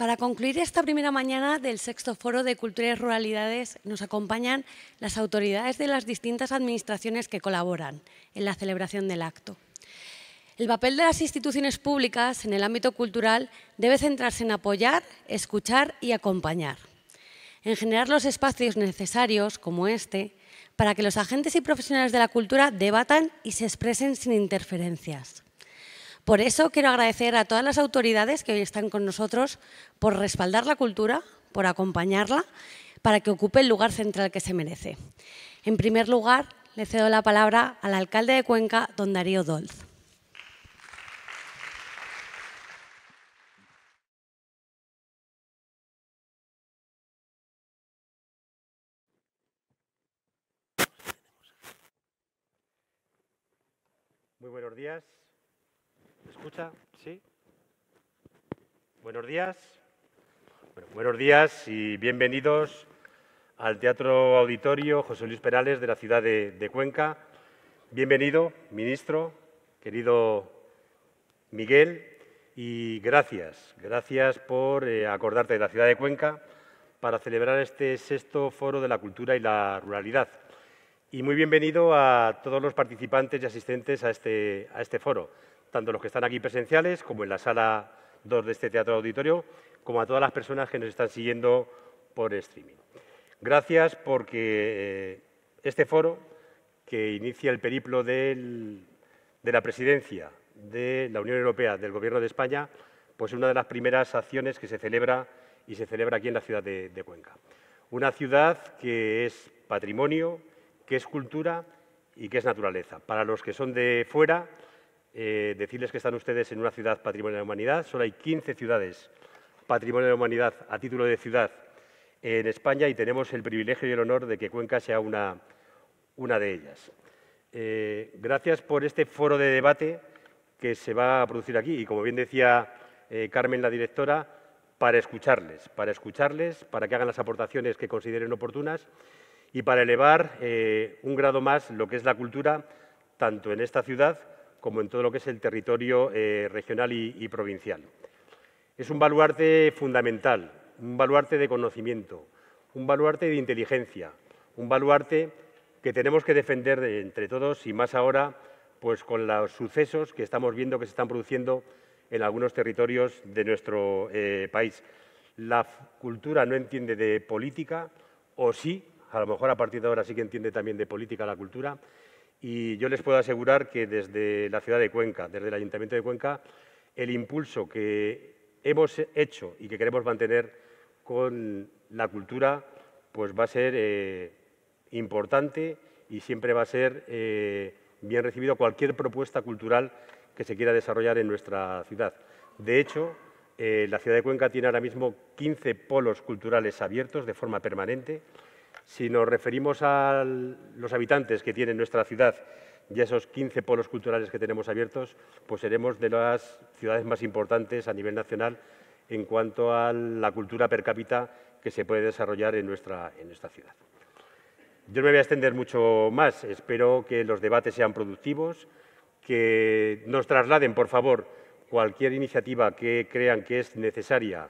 Para concluir esta primera mañana del sexto foro de Cultura y Ruralidades, nos acompañan las autoridades de las distintas administraciones que colaboran en la celebración del acto. El papel de las instituciones públicas en el ámbito cultural debe centrarse en apoyar, escuchar y acompañar, en generar los espacios necesarios, como este, para que los agentes y profesionales de la cultura debatan y se expresen sin interferencias. Por eso quiero agradecer a todas las autoridades que hoy están con nosotros por respaldar la cultura, por acompañarla, para que ocupe el lugar central que se merece. En primer lugar, le cedo la palabra al alcalde de Cuenca, don Darío Dolz. Muy buenos días escucha? ¿Sí? Buenos días. buenos días y bienvenidos al Teatro Auditorio José Luis Perales de la ciudad de, Cuenca. Bienvenido, ministro, querido Miguel, y gracias, gracias por eh, acordarte de la ciudad de Cuenca para celebrar este sexto foro de la cultura y la ruralidad. Y muy bienvenido a todos los participantes y asistentes a este, este foro tanto los que están aquí presenciales como en la sala 2 de este teatro auditorio, como a todas las personas que nos están siguiendo por streaming. Gracias porque eh, este foro, que inicia el periplo de la presidencia de la Unión Europea, del Gobierno de España, pues es una de las primeras acciones que se celebra y se celebra aquí en la ciudad de Cuenca. Una ciudad que es patrimonio, que es cultura y que es naturaleza. Para los que son de fuera, eh, decirles que están ustedes en una ciudad patrimonio de la humanidad. Solo hay 15 ciudades patrimonio de la humanidad a título de ciudad en España y tenemos el privilegio y el honor de que Cuenca sea una, de ellas. Eh, gracias por este foro de debate que se va a producir aquí y, como bien decía eh, Carmen, la directora, para escucharles, para escucharles, para que hagan las aportaciones que consideren oportunas y para elevar un grado más lo que es la cultura, tanto en esta ciudad como en todo lo que es el territorio eh, regional y, provincial. Es un baluarte fundamental, un baluarte de conocimiento, un baluarte de inteligencia, un baluarte que tenemos que defender entre todos y más ahora pues con los sucesos que estamos viendo que se están produciendo en algunos territorios de nuestro eh, país. La cultura no entiende de política, o sí, a lo mejor a partir de ahora sí que entiende también de política la cultura, y yo les puedo asegurar que desde la ciudad de Cuenca, desde el Ayuntamiento de Cuenca, el impulso que hemos hecho y que queremos mantener con la cultura pues va a ser eh, importante y siempre va a ser eh, bien recibido cualquier propuesta cultural que se quiera desarrollar en nuestra ciudad. De hecho, eh, la ciudad de Cuenca tiene ahora mismo 15 polos culturales abiertos de forma permanente si nos referimos a los habitantes que tiene nuestra ciudad y a esos 15 polos culturales que tenemos abiertos, pues seremos de las ciudades más importantes a nivel nacional en cuanto a la cultura per cápita que se puede desarrollar en nuestra, en ciudad. Yo no me voy a extender mucho más, espero que los debates sean productivos, que nos trasladen, por favor, cualquier iniciativa que crean que es necesaria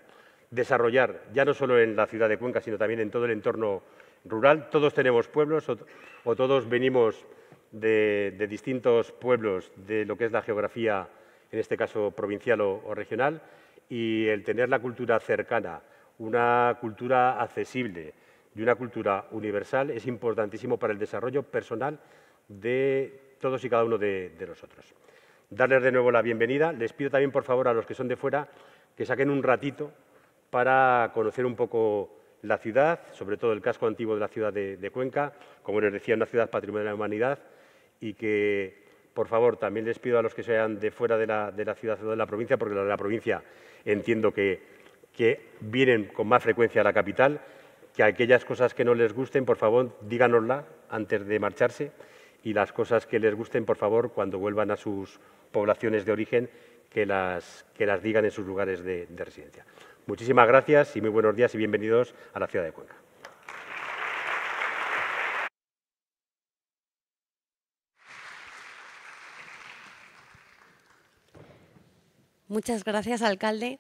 desarrollar, ya no solo en la ciudad de Cuenca, sino también en todo el entorno rural. Todos tenemos pueblos o, todos venimos de, distintos pueblos de lo que es la geografía, en este caso provincial o, regional, y el tener la cultura cercana, una cultura accesible y una cultura universal es importantísimo para el desarrollo personal de todos y cada uno de nosotros. Darles de nuevo la bienvenida. Les pido también, por favor, a los que son de fuera, que saquen un ratito para conocer un poco la ciudad, sobre todo el casco antiguo de la ciudad de, Cuenca, como les decía, una ciudad patrimonio de la humanidad y que, por favor, también les pido a los que sean de fuera de la, ciudad o de la provincia, porque los de la provincia entiendo que, vienen con más frecuencia a la capital, que aquellas cosas que no les gusten, por favor, díganosla antes de marcharse y las cosas que les gusten, por favor, cuando vuelvan a sus poblaciones de origen, que las, digan en sus lugares de residencia. Muchísimas gracias y muy buenos días y bienvenidos a la ciudad de Cuenca. Muchas gracias, alcalde.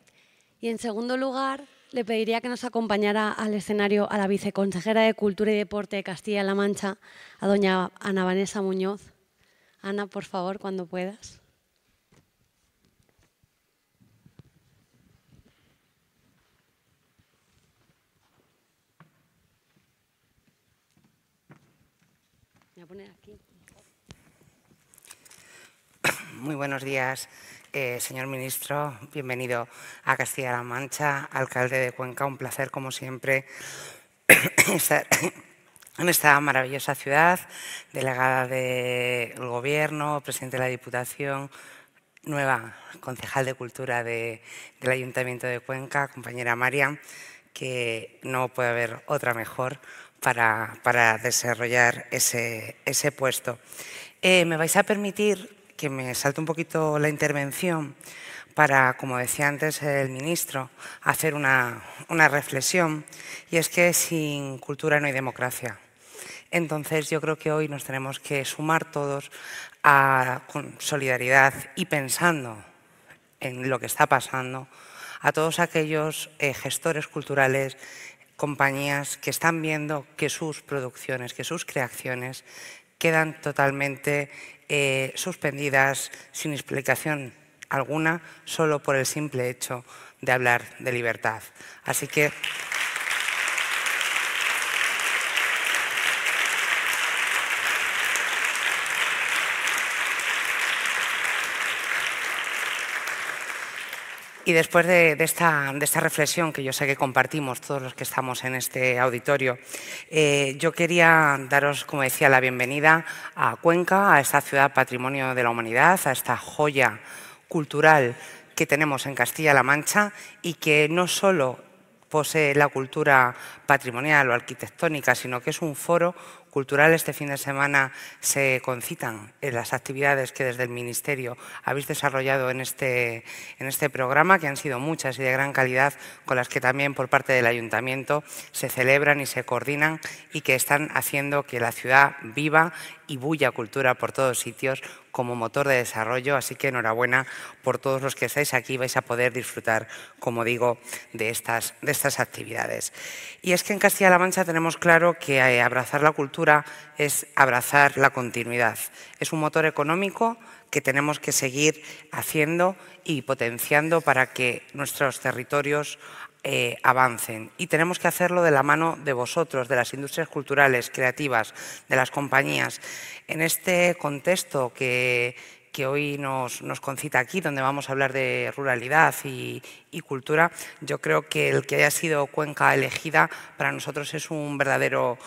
Y en segundo lugar, le pediría que nos acompañara al escenario a la viceconsejera de Cultura y Deporte de Castilla-La Mancha, a doña Ana Vanessa Muñoz. Ana, por favor, cuando puedas. Muy buenos días, eh, señor ministro. Bienvenido a Castilla-La Mancha, alcalde de Cuenca. Un placer, como siempre, estar en esta maravillosa ciudad, delegada del Gobierno, presidente de la Diputación, nueva concejal de Cultura del Ayuntamiento de Cuenca, compañera María, que no puede haber otra mejor para, desarrollar ese, puesto. Eh, me vais a permitir que me salte un poquito la intervención para, como decía antes el ministro, hacer una, reflexión, y es que sin cultura no hay democracia. Entonces yo creo que hoy nos tenemos que sumar todos a, con solidaridad y pensando en lo que está pasando a todos aquellos eh, gestores culturales compañías que están viendo que sus producciones, que sus creaciones quedan totalmente eh, suspendidas sin explicación alguna, solo por el simple hecho de hablar de libertad. Así que Y después de, esta, reflexión que yo sé que compartimos todos los que estamos en este auditorio, eh, yo quería daros, como decía, la bienvenida a Cuenca, a esta ciudad patrimonio de la humanidad, a esta joya cultural que tenemos en Castilla-La Mancha y que no solo posee la cultura patrimonial o arquitectónica, sino que es un foro cultural. Este fin de semana se concitan eh, las actividades que desde el Ministerio habéis desarrollado en este, en este programa, que han sido muchas y de gran calidad, con las que también por parte del Ayuntamiento se celebran y se coordinan y que están haciendo que la ciudad viva y bulla cultura por todos sitios, como motor de desarrollo, así que enhorabuena por todos los que estáis aquí, vais a poder disfrutar, como digo, de estas, de estas actividades. Y es que en Castilla-La Mancha tenemos claro que eh, abrazar la cultura es abrazar la continuidad, es un motor económico que tenemos que seguir haciendo y potenciando para que nuestros territorios eh, avancen. Y tenemos que hacerlo de la mano de vosotros, de las industrias culturales, creativas, de las compañías. En este contexto que, que hoy nos, concita aquí, donde vamos a hablar de ruralidad y, cultura, yo creo que el que haya sido Cuenca elegida para nosotros es un verdadero,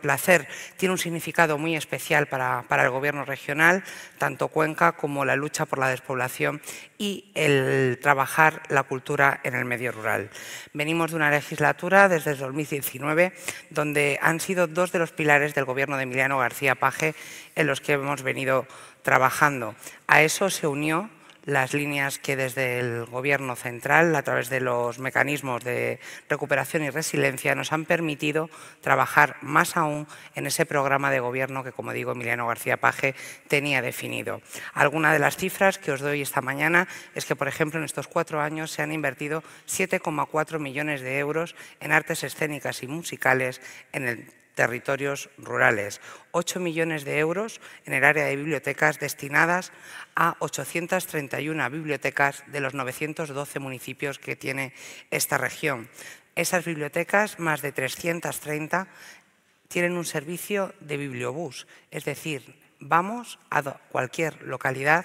placer. Tiene un significado muy especial para, el Gobierno regional, tanto Cuenca como la lucha por la despoblación y el trabajar la cultura en el medio rural. Venimos de una legislatura desde el 2019 donde han sido dos de los pilares del Gobierno de Emiliano García Paje en los que hemos venido trabajando. A eso se unió las líneas que desde el Gobierno central, a través de los mecanismos de recuperación y resiliencia, nos han permitido trabajar más aún en ese programa de Gobierno que, como digo, Emiliano García Paje tenía definido. Alguna de las cifras que os doy esta mañana es que, por ejemplo, en estos cuatro años se han invertido 7,4 millones de euros en artes escénicas y musicales en el territorios rurales, 8 millones de euros en el área de bibliotecas destinadas a 831 bibliotecas de los 912 municipios que tiene esta región. Esas bibliotecas, más de 330, tienen un servicio de bibliobús, es decir, vamos a cualquier localidad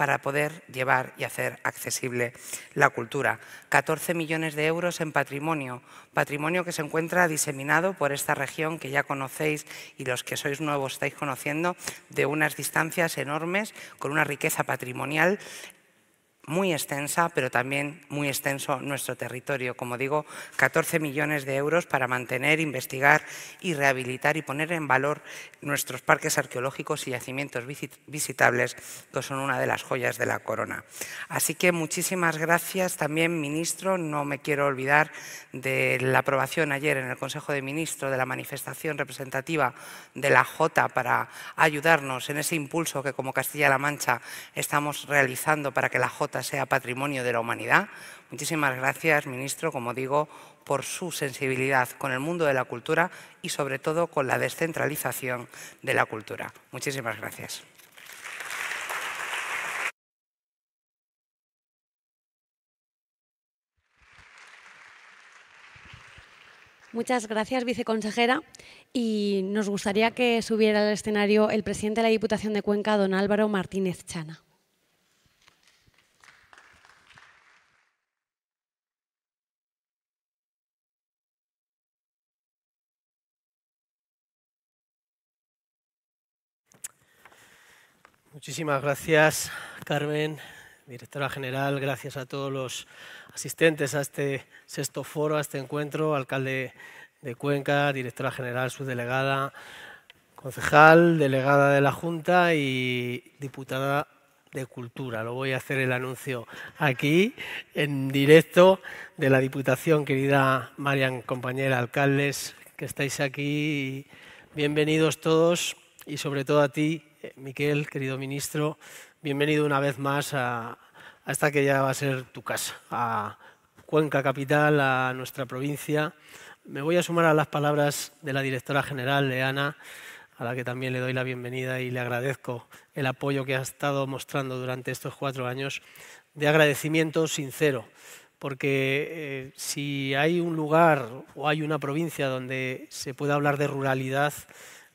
para poder llevar y hacer accesible la cultura. 14 millones de euros en patrimonio, patrimonio que se encuentra diseminado por esta región que ya conocéis y los que sois nuevos estáis conociendo, de unas distancias enormes, con una riqueza patrimonial muy extensa, pero también muy extenso nuestro territorio. Como digo, 14 millones de euros para mantener, investigar y rehabilitar y poner en valor nuestros parques arqueológicos y yacimientos visitables, que son una de las joyas de la corona. Así que muchísimas gracias también, ministro. No me quiero olvidar de la aprobación ayer en el Consejo de Ministros de la manifestación representativa de la J para ayudarnos en ese impulso que como Castilla-La Mancha estamos realizando para que la Jota sea patrimonio de la humanidad. Muchísimas gracias, ministro, como digo, por su sensibilidad con el mundo de la cultura y sobre todo con la descentralización de la cultura. Muchísimas gracias. Muchas gracias, viceconsejera. Y nos gustaría que subiera al escenario el presidente de la Diputación de Cuenca, don Álvaro Martínez Chana. Muchísimas gracias, Carmen, directora general. Gracias a todos los asistentes a este sexto foro, a este encuentro, alcalde de Cuenca, directora general, subdelegada, concejal, delegada de la Junta y diputada de Cultura. Lo voy a hacer el anuncio aquí, en directo, de la Diputación, querida Marian, compañera, alcaldes, que estáis aquí. Bienvenidos todos y sobre todo a ti, eh, Miquel, querido ministro, bienvenido una vez más a, esta que ya va a ser tu casa, a Cuenca Capital, a nuestra provincia. Me voy a sumar a las palabras de la directora general, Leana, a la que también le doy la bienvenida y le agradezco el apoyo que ha estado mostrando durante estos cuatro años, de agradecimiento sincero, porque eh, si hay un lugar o hay una provincia donde se pueda hablar de ruralidad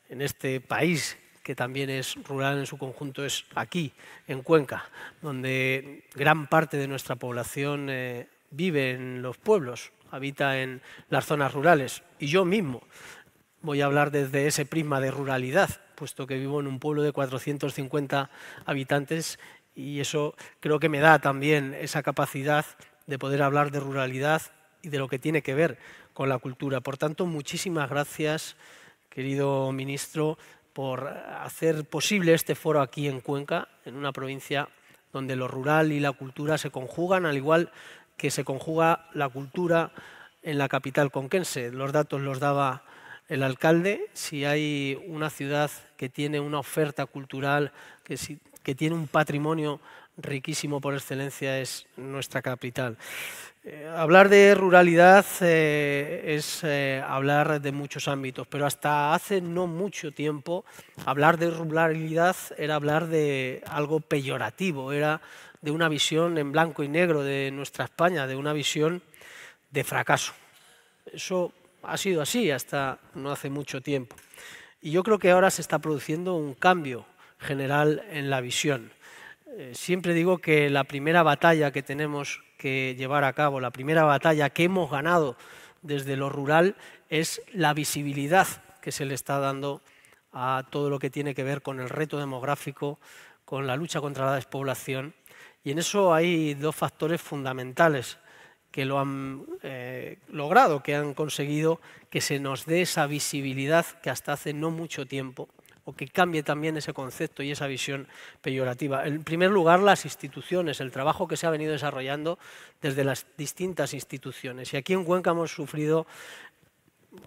en este país que también es rural en su conjunto, es aquí, en Cuenca, donde gran parte de nuestra población eh, vive en los pueblos, habita en las zonas rurales. Y yo mismo voy a hablar desde ese prisma de ruralidad, puesto que vivo en un pueblo de 450 habitantes y eso creo que me da también esa capacidad de poder hablar de ruralidad y de lo que tiene que ver con la cultura. Por tanto, muchísimas gracias, querido ministro, por hacer posible este foro aquí en Cuenca, en una provincia donde lo rural y la cultura se conjugan, al igual que se conjuga la cultura en la capital conquense. Los datos los daba el alcalde. Si hay una ciudad que tiene una oferta cultural, que, tiene un patrimonio riquísimo por excelencia es nuestra capital. Eh, hablar de ruralidad eh, es eh, hablar de muchos ámbitos, pero hasta hace no mucho tiempo hablar de ruralidad era hablar de algo peyorativo, era de una visión en blanco y negro de nuestra España, de una visión de fracaso. Eso ha sido así hasta no hace mucho tiempo. Y yo creo que ahora se está produciendo un cambio general en la visión. Eh, siempre digo que la primera batalla que tenemos que llevar a cabo, la primera batalla que hemos ganado desde lo rural es la visibilidad que se le está dando a todo lo que tiene que ver con el reto demográfico, con la lucha contra la despoblación. Y en eso hay dos factores fundamentales que lo han eh, logrado, que han conseguido que se nos dé esa visibilidad que hasta hace no mucho tiempo o que cambie también ese concepto y esa visión peyorativa. En primer lugar, las instituciones, el trabajo que se ha venido desarrollando desde las distintas instituciones. Y aquí en Cuenca hemos sufrido,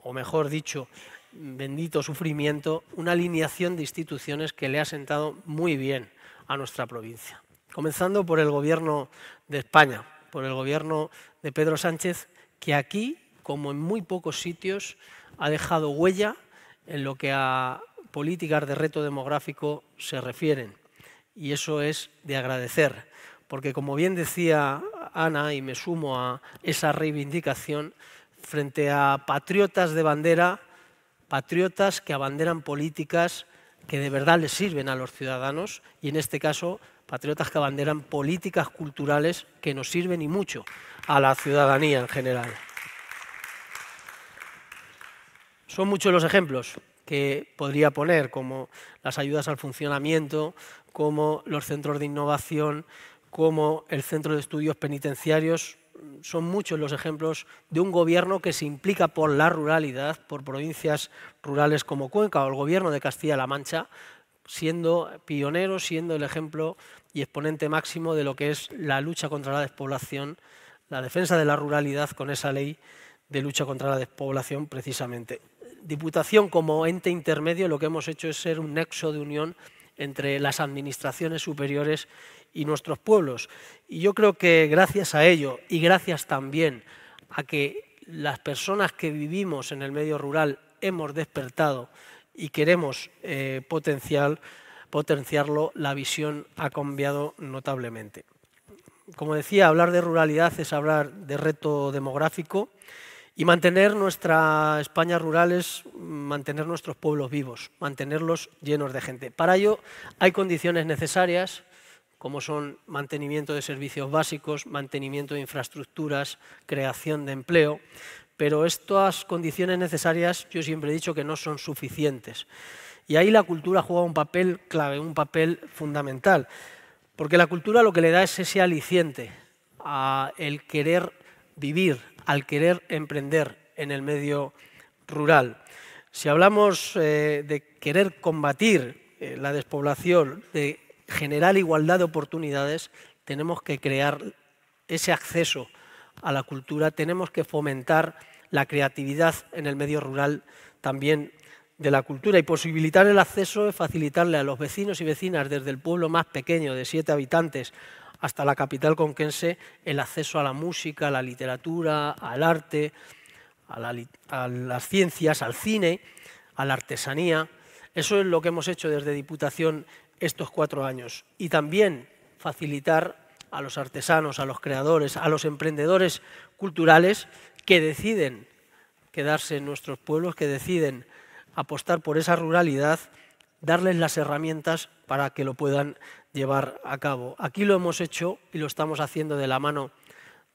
o mejor dicho, bendito sufrimiento, una alineación de instituciones que le ha sentado muy bien a nuestra provincia. Comenzando por el gobierno de España, por el gobierno de Pedro Sánchez, que aquí, como en muy pocos sitios, ha dejado huella en lo que ha, políticas de reto demográfico se refieren. Y eso es de agradecer, porque como bien decía Ana, y me sumo a esa reivindicación, frente a patriotas de bandera, patriotas que abanderan políticas que de verdad les sirven a los ciudadanos, y en este caso, patriotas que abanderan políticas culturales que nos sirven y mucho a la ciudadanía en general. Son muchos los ejemplos, que podría poner, como las ayudas al funcionamiento, como los centros de innovación, como el Centro de Estudios Penitenciarios. Son muchos los ejemplos de un gobierno que se implica por la ruralidad, por provincias rurales como Cuenca o el gobierno de Castilla-La Mancha, siendo pionero, siendo el ejemplo y exponente máximo de lo que es la lucha contra la despoblación, la defensa de la ruralidad con esa ley de lucha contra la despoblación precisamente. Diputación como ente intermedio lo que hemos hecho es ser un nexo de unión entre las administraciones superiores y nuestros pueblos. Y yo creo que gracias a ello y gracias también a que las personas que vivimos en el medio rural hemos despertado y queremos eh, potenciarlo, la visión ha cambiado notablemente. Como decía, hablar de ruralidad es hablar de reto demográfico y mantener nuestra España rural es mantener nuestros pueblos vivos, mantenerlos llenos de gente. Para ello hay condiciones necesarias, como son mantenimiento de servicios básicos, mantenimiento de infraestructuras, creación de empleo, pero estas condiciones necesarias yo siempre he dicho que no son suficientes. Y ahí la cultura juega un papel clave, un papel fundamental, porque la cultura lo que le da es ese aliciente a el querer vivir, al querer emprender en el medio rural. Si hablamos eh, de querer combatir eh, la despoblación, de generar igualdad de oportunidades, tenemos que crear ese acceso a la cultura, tenemos que fomentar la creatividad en el medio rural también de la cultura y posibilitar el acceso, facilitarle a los vecinos y vecinas desde el pueblo más pequeño de siete habitantes hasta la capital conquense el acceso a la música, a la literatura, al arte, a, las ciencias, al cine, a la artesanía. Eso es lo que hemos hecho desde Diputación estos cuatro años. Y también facilitar a los artesanos, a los creadores, a los emprendedores culturales que deciden quedarse en nuestros pueblos, que deciden apostar por esa ruralidad, darles las herramientas para que lo puedan llevar a cabo. Aquí lo hemos hecho y lo estamos haciendo de la mano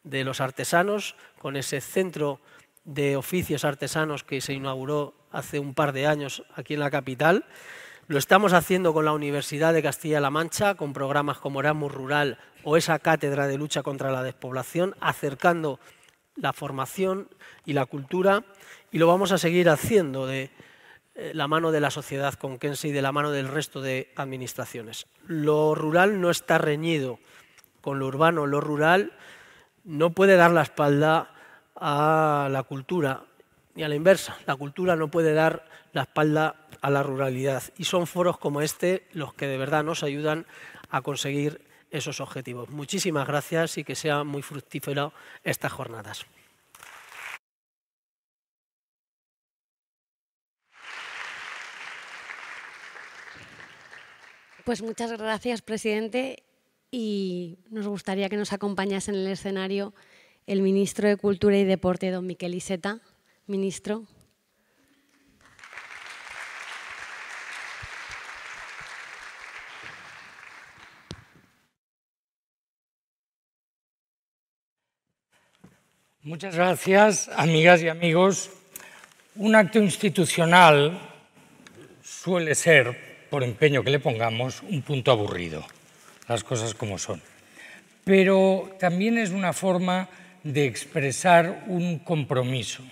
de los artesanos, con ese centro de oficios artesanos que se inauguró hace un par de años aquí en la capital. Lo estamos haciendo con la Universidad de Castilla-La Mancha, con programas como Erasmus Rural o esa cátedra de lucha contra la despoblación, acercando la formación y la cultura, y lo vamos a seguir haciendo de eh, la mano de la sociedad con conquense y de la mano del resto de administraciones. Lo rural no está reñido con lo urbano, lo rural no puede dar la espalda a la cultura, ni a la inversa, la cultura no puede dar la espalda a la ruralidad. Y son foros como este los que de verdad nos ayudan a conseguir esos objetivos. Muchísimas gracias y que sea muy fructífero estas jornadas. Pues muchas gracias, presidente. Y nos gustaría que nos acompañase en el escenario el ministro de Cultura y Deporte, don Miquel Iseta. Ministro. Muchas gracias, amigas y amigos. Un acto institucional suele ser por empeño que le pongamos, un punto aburrido, las cosas como son. Pero también es una forma de expresar un compromiso.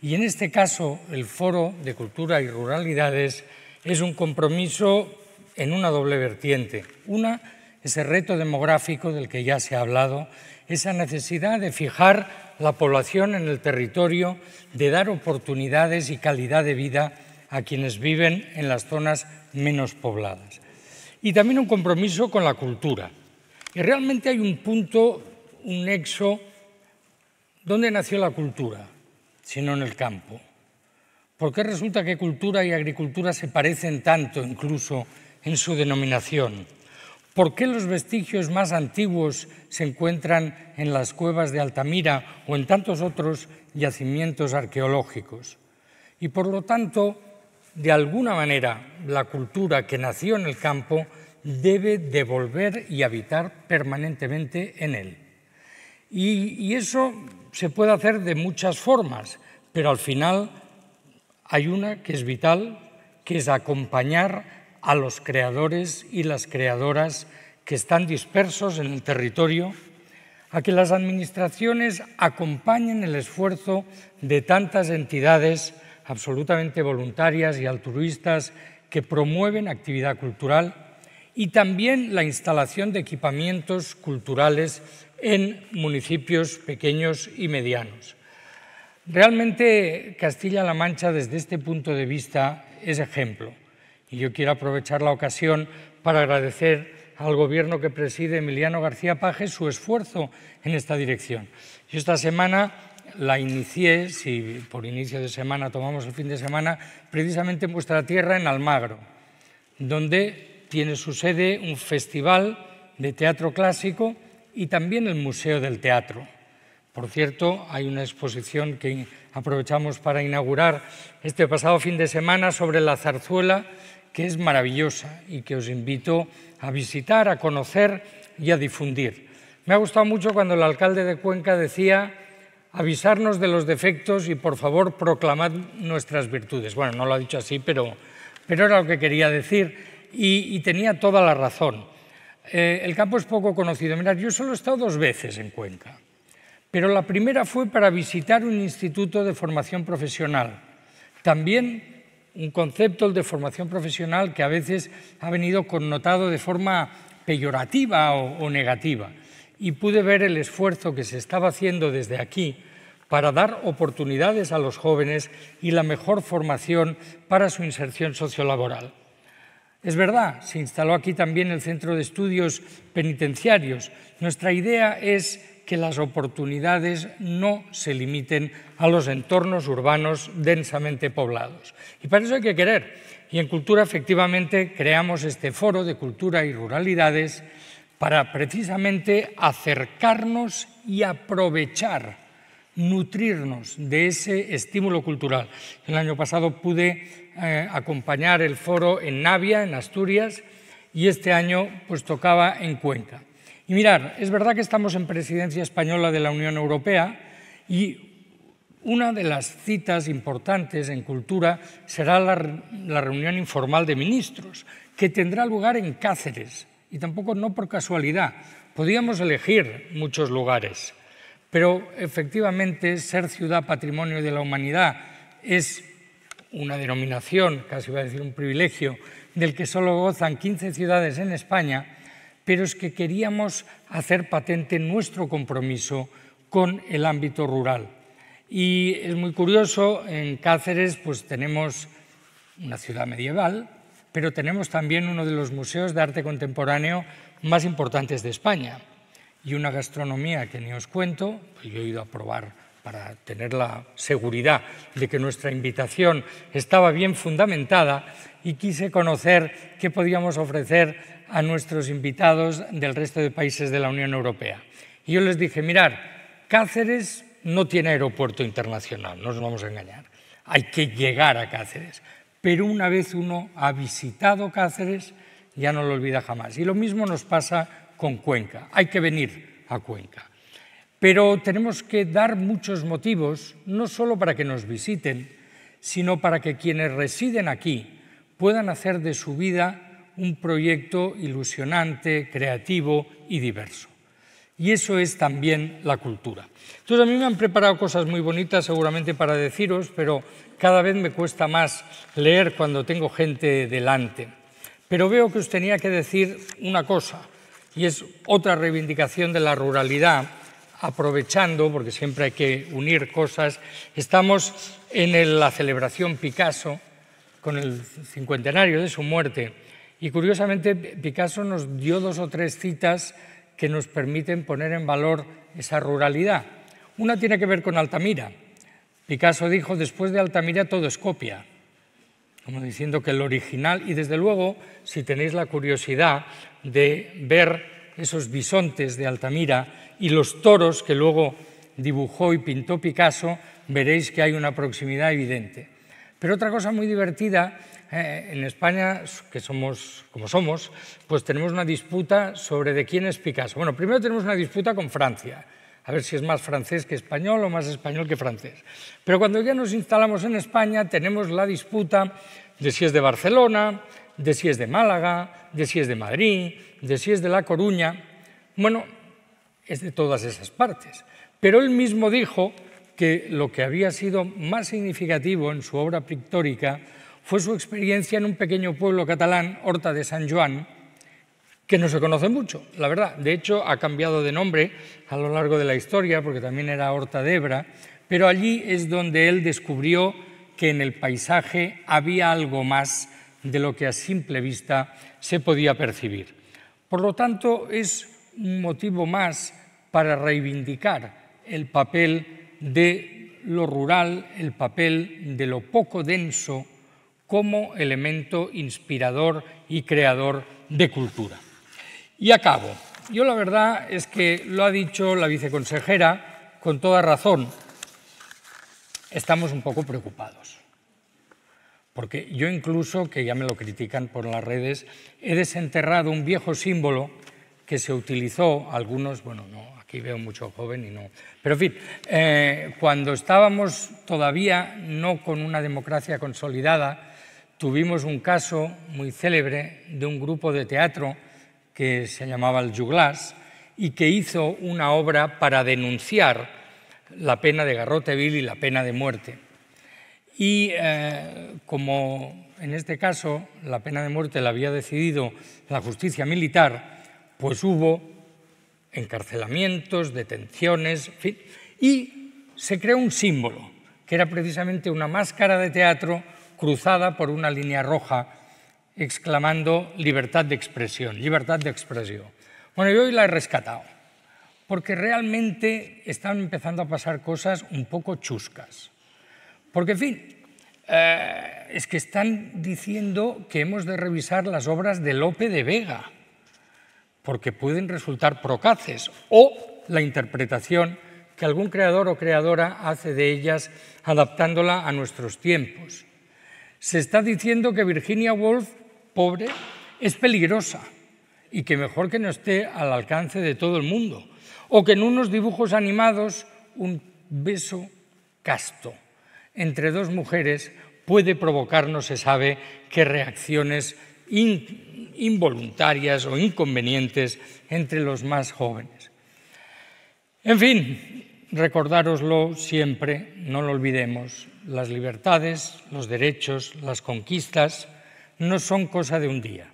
Y en este caso, el Foro de Cultura y Ruralidades es un compromiso en una doble vertiente. Una, ese reto demográfico del que ya se ha hablado, esa necesidad de fijar la población en el territorio, de dar oportunidades y calidad de vida a quienes viven en las zonas menos pobladas. Y también un compromiso con la cultura. Y realmente hay un punto, un nexo, ¿dónde nació la cultura? Sino en el campo. ¿Por qué resulta que cultura y agricultura se parecen tanto incluso en su denominación? ¿Por qué los vestigios más antiguos se encuentran en las cuevas de Altamira o en tantos otros yacimientos arqueológicos? Y por lo tanto, de alguna manera, la cultura que nació en el campo debe devolver y habitar permanentemente en él. Y, y eso se puede hacer de muchas formas, pero al final hay una que es vital, que es acompañar a los creadores y las creadoras que están dispersos en el territorio, a que las administraciones acompañen el esfuerzo de tantas entidades, absolutamente voluntarias y altruistas que promueven actividad cultural y también la instalación de equipamientos culturales en municipios pequeños y medianos. Realmente Castilla-La Mancha desde este punto de vista es ejemplo y yo quiero aprovechar la ocasión para agradecer al gobierno que preside Emiliano García Paje su esfuerzo en esta dirección. Y esta semana la inicié, si por inicio de semana tomamos el fin de semana, precisamente en vuestra tierra, en Almagro, donde tiene su sede un festival de teatro clásico y también el Museo del Teatro. Por cierto, hay una exposición que aprovechamos para inaugurar este pasado fin de semana sobre la zarzuela, que es maravillosa y que os invito a visitar, a conocer y a difundir. Me ha gustado mucho cuando el alcalde de Cuenca decía avisarnos de los defectos y por favor proclamad nuestras virtudes. Bueno, no lo ha dicho así, pero, pero era lo que quería decir y, tenía toda la razón. Eh, el campo es poco conocido. Mirad, yo solo he estado dos veces en Cuenca, pero la primera fue para visitar un instituto de formación profesional. También un concepto, el de formación profesional, que a veces ha venido connotado de forma peyorativa o negativa y pude ver el esfuerzo que se estaba haciendo desde aquí para dar oportunidades a los jóvenes y la mejor formación para su inserción sociolaboral. Es verdad, se instaló aquí también el Centro de Estudios Penitenciarios. Nuestra idea es que las oportunidades no se limiten a los entornos urbanos densamente poblados. Y para eso hay que querer. Y en Cultura efectivamente creamos este foro de cultura y ruralidades para precisamente acercarnos y aprovechar, nutrirnos de ese estímulo cultural. El año pasado pude eh, acompañar el foro en Navia, en Asturias, y este año pues tocaba en Cuenca. Y mirar, es verdad que estamos en presidencia española de la Unión Europea y una de las citas importantes en cultura será la reunión informal de ministros, que tendrá lugar en Cáceres, y tampoco no por casualidad. Podíamos elegir muchos lugares, pero efectivamente ser ciudad patrimonio de la humanidad es una denominación, casi voy a decir un privilegio, del que solo gozan 15 ciudades en España, pero es que queríamos hacer patente nuestro compromiso con el ámbito rural. Y es muy curioso, en Cáceres pues tenemos una ciudad medieval, pero tenemos también uno de los museos de arte contemporáneo más importantes de España y una gastronomía que ni os cuento, pues yo he ido a probar para tener la seguridad de que nuestra invitación estaba bien fundamentada y quise conocer qué podíamos ofrecer a nuestros invitados del resto de países de la Unión Europea. Y yo les dije, mirar, Cáceres no tiene aeropuerto internacional, no nos vamos a engañar, hay que llegar a Cáceres pero una vez uno ha visitado Cáceres, ya no lo olvida jamás. Y lo mismo nos pasa con Cuenca. Hay que venir a Cuenca. Pero tenemos que dar muchos motivos, no solo para que nos visiten, sino para que quienes residen aquí puedan hacer de su vida un proyecto ilusionante, creativo y diverso. Y eso es también la cultura. Entonces a mí me han preparado cosas muy bonitas seguramente para deciros, pero cada vez me cuesta más leer cuando tengo gente delante. Pero veo que os tenía que decir una cosa, y es otra reivindicación de la ruralidad, aprovechando, porque siempre hay que unir cosas. Estamos en la celebración Picasso, con el cincuentenario de su muerte, y curiosamente Picasso nos dio dos o tres citas que nos permiten poner en valor esa ruralidad. Una tiene que ver con Altamira. Picasso dijo, después de Altamira todo es copia, como diciendo que el original, y desde luego, si tenéis la curiosidad de ver esos bisontes de Altamira y los toros que luego dibujó y pintó Picasso, veréis que hay una proximidad evidente. Pero otra cosa muy divertida eh, en España, que somos como somos, pues tenemos una disputa sobre de quién es Picasso. Bueno, primero tenemos una disputa con Francia, a ver si es más francés que español o más español que francés. Pero cuando ya nos instalamos en España, tenemos la disputa de si es de Barcelona, de si es de Málaga, de si es de Madrid, de si es de La Coruña. Bueno, es de todas esas partes. Pero él mismo dijo que lo que había sido más significativo en su obra pictórica fue su experiencia en un pequeño pueblo catalán, Horta de San Joan, que no se conoce mucho, la verdad. De hecho, ha cambiado de nombre a lo largo de la historia, porque también era Horta de Ebra, pero allí es donde él descubrió que en el paisaje había algo más de lo que a simple vista se podía percibir. Por lo tanto, es un motivo más para reivindicar el papel de lo rural, el papel de lo poco denso como elemento inspirador y creador de cultura. Y acabo. Yo la verdad es que lo ha dicho la viceconsejera con toda razón. Estamos un poco preocupados. Porque yo incluso, que ya me lo critican por las redes, he desenterrado un viejo símbolo que se utilizó, algunos, bueno, no, aquí veo mucho joven y no. Pero en fin, eh, cuando estábamos todavía no con una democracia consolidada, tuvimos un caso muy célebre de un grupo de teatro que se llamaba el Juglas y que hizo una obra para denunciar la pena de Garroteville y la pena de muerte. Y eh, como en este caso la pena de muerte la había decidido la justicia militar, pues hubo encarcelamientos, detenciones, y se creó un símbolo, que era precisamente una máscara de teatro cruzada por una línea roja, exclamando libertad de expresión, libertad de expresión. Bueno, yo hoy la he rescatado, porque realmente están empezando a pasar cosas un poco chuscas. Porque, en fin, eh, es que están diciendo que hemos de revisar las obras de Lope de Vega, porque pueden resultar procaces, o la interpretación que algún creador o creadora hace de ellas adaptándola a nuestros tiempos se está diciendo que Virginia Woolf, pobre, es peligrosa y que mejor que no esté al alcance de todo el mundo. O que en unos dibujos animados un beso casto entre dos mujeres puede no se sabe, que reacciones involuntarias o inconvenientes entre los más jóvenes. En fin, recordároslo siempre, no lo olvidemos, las libertades, los derechos, las conquistas no son cosa de un día.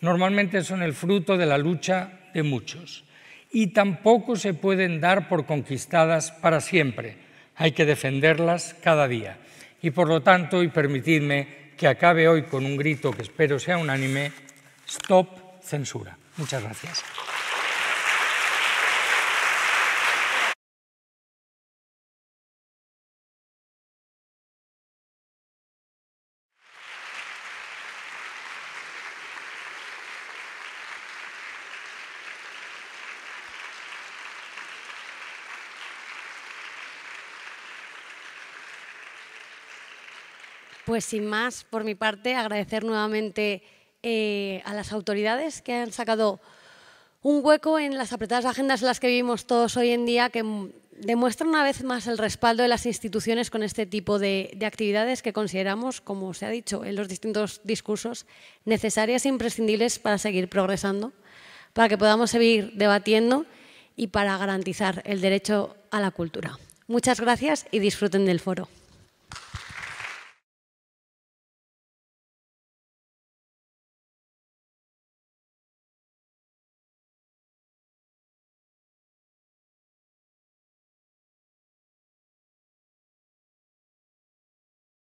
Normalmente son el fruto de la lucha de muchos y tampoco se pueden dar por conquistadas para siempre. Hay que defenderlas cada día. Y por lo tanto, y permitidme que acabe hoy con un grito que espero sea unánime, stop censura. Muchas gracias. Pues sin más, por mi parte, agradecer nuevamente eh, a las autoridades que han sacado un hueco en las apretadas agendas en las que vivimos todos hoy en día, que demuestran una vez más el respaldo de las instituciones con este tipo de actividades que consideramos, como se ha dicho en los distintos discursos, necesarias e imprescindibles para seguir progresando, para que podamos seguir debatiendo y para garantizar el derecho a la cultura. Muchas gracias y disfruten del foro.